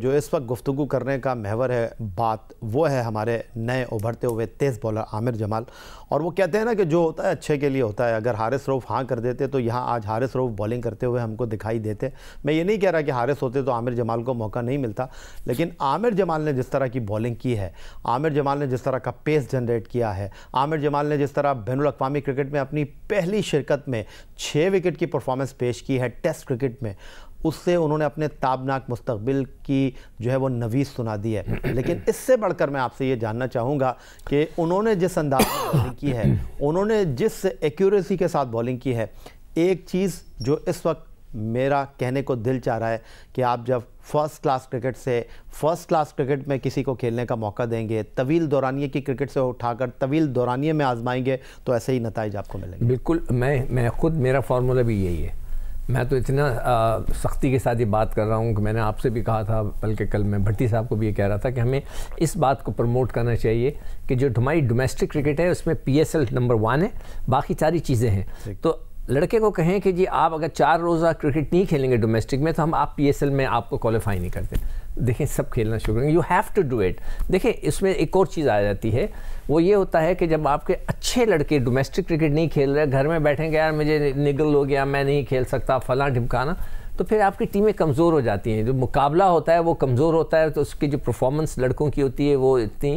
जो इस वक्त गुफ्तु करने का महवर है बात वो है हमारे नए उभरते हुए तेज़ बॉलर आमिर जमाल और वो कहते हैं ना कि जो होता है अच्छे के लिए होता है अगर हारिस रऊफ़ हाँ कर देते तो यहाँ आज हारिस रऊफ़ बॉलिंग करते हुए हमको दिखाई देते मैं ये नहीं कह रहा कि हारिस होते तो आमिर जमाल को मौका नहीं मिलता लेकिन आमिर जमाल ने जिस तरह की बॉलिंग की है आमिर जमाल ने जिस तरह का पेस जनरेट किया है आमिर जमाल ने जिस तरह बैन अवी क्रिकेट में अपनी पहली शिरकत में छः विकेट की परफॉर्मेंस पेश की है टेस्ट क्रिकेट में उससे उन्होंने अपने ताबनाक मुस्तबिल की जो है वो नवीस सुना दी है लेकिन इससे बढ़कर मैं आपसे ये जानना चाहूँगा कि उन्होंने जिस अंदाज में बॉलिंग की है उन्होंने जिस एक्यूरेसी के साथ बॉलिंग की है एक चीज़ जो इस वक्त मेरा कहने को दिल चाह रहा है कि आप जब फर्स्ट क्लास क्रिकेट से फर्स्ट क्लास क्रिकेट में किसी को खेलने का मौका देंगे तवील दौरानिए की क्रिकेट से उठाकर तवील दौरानिए में आजमाएंगे तो ऐसे ही नतज आपको मिलेंगे बिल्कुल मैं मैं खुद मेरा फार्मूला भी यही है मैं तो इतना सख्ती के साथ ये बात कर रहा हूँ कि मैंने आपसे भी कहा था बल्कि कल मैं भट्टी साहब को भी ये कह रहा था कि हमें इस बात को प्रमोट करना चाहिए कि जो हमारी डोमेस्टिक क्रिकेट है उसमें पीएसएल नंबर वन है बाकी सारी चीज़ें हैं तो लड़के को कहें कि जी आप अगर चार रोज़ा क्रिकेट नहीं खेलेंगे डोमेस्टिक में तो हम आप पी में आपको क्वालिफाई नहीं करते देखें सब खेलना शुरू करेंगे you have to do it देखें इसमें एक और चीज़ आ जाती है वो ये होता है कि जब आपके अच्छे लड़के डोमेस्टिक क्रिकेट नहीं खेल रहे घर में बैठेंगे यार मुझे निगल हो गया मैं नहीं खेल सकता फला ढिमकाना तो फिर आपकी टीमें कमज़ोर हो जाती हैं जो मुकाबला होता है वो कमज़ोर होता है तो उसकी जो परफॉर्मेंस लड़कों की होती है वो इतनी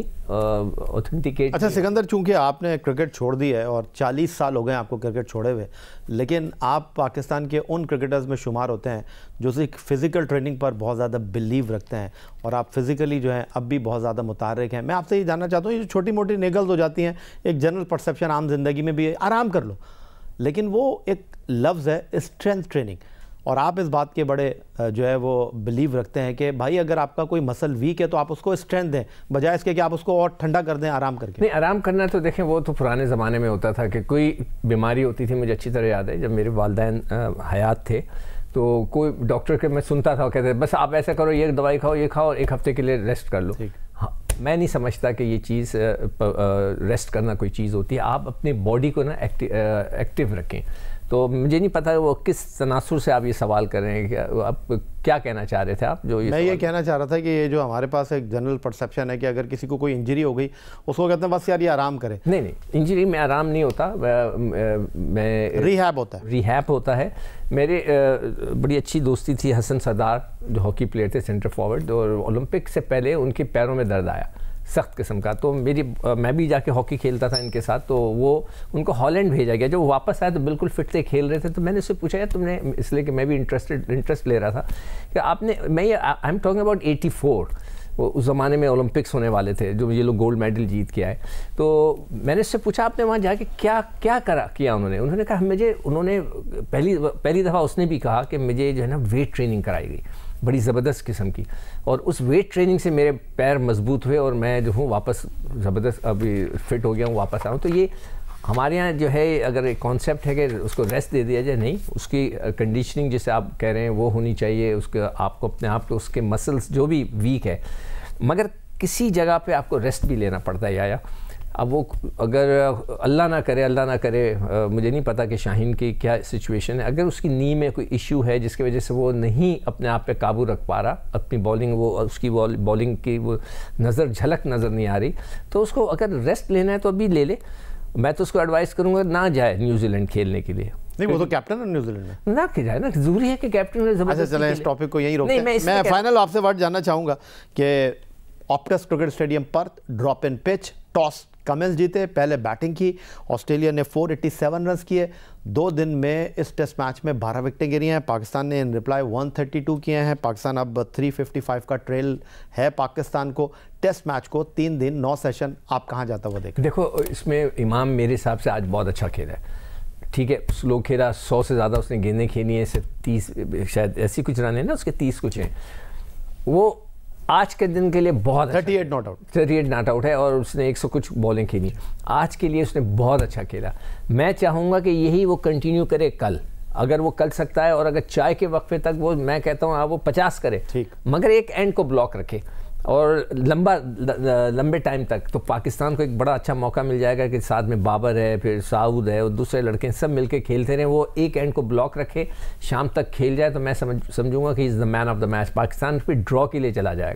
ऑथेंटिकेट अच्छा सिकंदर चूंकि आपने क्रिकेट छोड़ दी है और 40 साल हो गए आपको क्रिकेट छोड़े हुए लेकिन आप पाकिस्तान के उन क्रिकेटर्स में शुमार होते हैं जो सिर्फ फिज़िकल ट्रेनिंग पर बहुत ज़्यादा बिलीव रखते हैं और आप फिज़िकली जो है अब भी बहुत ज़्यादा मुतारक हैं मैं आपसे ये जानना चाहता हूँ ये जो छोटी मोटी निगल्स हो जाती हैं एक जनरल परसेप्शन आम जिंदगी में भी आराम कर लो लेकिन वो एक लफ्ज़ है स्ट्रेंथ ट्रेनिंग और आप इस बात के बड़े जो है वो बिलीव रखते हैं कि भाई अगर आपका कोई मसल वीक है तो आप उसको स्ट्रेंथ दें बजाय इसके कि आप उसको और ठंडा कर दें आराम करके नहीं आराम करना तो देखें वो तो पुराने ज़माने में होता था कि कोई बीमारी होती थी मुझे अच्छी तरह याद है जब मेरे वालदेन हयात थे तो कोई डॉक्टर के मैं सुनता था कहते बस आप ऐसा करो ये दवाई खाओ ये खाओ और एक हफ्ते के लिए रेस्ट कर लो हाँ, मैं नहीं समझता कि ये चीज़ रेस्ट करना कोई चीज़ होती है आप अपने बॉडी को ना एक्टिव रखें तो मुझे नहीं पता वो किस तनासुर से आप ये सवाल कर रहे हैं कि आप क्या कहना चाह रहे थे आप जो ये मैं ये कहना चाह रहा था कि ये जो हमारे पास एक जनरल परसेप्शन है कि अगर किसी को कोई इंजरी हो गई उसको कहते हैं बस यार ये आराम करें नहीं नहीं इंजरी में आराम नहीं होता मैं रिहैप होता है रिहैप होता है मेरे बड़ी अच्छी दोस्ती थी हसन सरदार जो हॉकी प्लेयर थे सेंटर फॉरवर्ड और ओलंपिक से पहले उनके पैरों में दर्द आया सख्त किस्म का तो मेरी मैं भी जाके हॉकी खेलता था इनके साथ तो वो उनको हॉलैंड भेजा गया जब वो वापस आया तो बिल्कुल फिट थे खेल रहे थे तो मैंने उससे पूछा यार तुमने इसलिए कि मैं भी इंटरेस्टेड इंटरेस्ट ले रहा था कि आपने मैं I am talking about eighty four उस ज़माने में ओलंपिक्स होने वाले थे जो ये लोग गोल्ड मेडल जीत के आए तो मैंने इससे पूछा आपने वहाँ जाके क्या क्या करा किया उन्होंने उन्होंने कहा मुझे उन्होंने पहली पहली दफ़ा उसने भी कहा कि मुझे जो है ना वेट ट्रेनिंग कराई गई बड़ी ज़बरदस्त किस्म की और उस वेट ट्रेनिंग से मेरे पैर मजबूत हुए और मैं जो हूँ वापस ज़बरदस्त अभी फिट हो गया हूँ वापस आऊँ तो ये हमारे यहाँ जो है अगर एक कॉन्सेप्ट है कि उसको रेस्ट दे दिया जाए नहीं उसकी कंडीशनिंग जैसे आप कह रहे हैं वो होनी चाहिए उसके आपको अपने आप को उसके मसल्स जो भी वीक है मगर किसी जगह पे आपको रेस्ट भी लेना पड़ता है या अब वो अगर अल्लाह ना करे अल्लाह ना करे आ, मुझे नहीं पता कि शाहीन की क्या सिचुएशन है अगर उसकी नी में कोई इशू है जिसकी वजह से वो नहीं अपने आप पे काबू रख पा रहा अपनी बॉलिंग वो उसकी बॉलिंग की वो नज़र झलक नज़र नहीं आ रही तो उसको अगर रेस्ट लेना है तो अभी ले ले मैं तो उसको एडवाइस करूंगा ना जाए न्यूजीलैंड खेलने के लिए नहीं वो तो कैप्टन है न्यूजीलैंड में ना कि जाए ना जरूरी है कि कैप्टन अच्छा चलें इस टॉपिक को यहीं रोकते हैं मैं फाइनल आपसे वर्ड जानना चाहूंगा कि ऑप्टस क्रिकेट स्टेडियम पर drop and pitch toss Cummins जीते पहले बैटिंग की ऑस्ट्रेलिया ने 487 रन किए दो दिन में इस टेस्ट मैच में बारह विकटें गिरी हैं पाकिस्तान ने इन रिप्लाई 132 किए हैं पाकिस्तान अब 355 का ट्रेल है पाकिस्तान को टेस्ट मैच को तीन दिन नौ सेशन आप कहाँ जाता हुआ देखें देखो इसमें इमाम मेरे हिसाब से आज बहुत अच्छा खेल है ठीक है स्लो खेला सौ से ज़्यादा उसने गेंदें खेली हैं सिर्फ तीस शायद ऐसी कुछ रन है ना उसके तीस कुछ हैं वो आज के दिन के लिए बहुत thirty eight not out thirty eight not out है और उसने एक सौ कुछ बॉलिंग खेली आज के लिए उसने बहुत अच्छा खेला मैं चाहूँगा कि यही वो कंटिन्यू करे कल अगर वो कर सकता है और अगर चाय के वक्फे तक वो मैं कहता हूँ वो पचास करे ठीक मगर एक एंड को ब्लॉक रखे और लंबा लंबे टाइम तक तो पाकिस्तान को एक बड़ा अच्छा मौका मिल जाएगा कि साथ में बाबर है फिर साउद है और दूसरे लड़के सब मिलके खेलते रहे वो एक एंड को ब्लॉक रखे शाम तक खेल जाए तो मैं समझ समझूंगा कि is the man of the match Pakistan फिर ड्रॉ के लिए चला जाएगा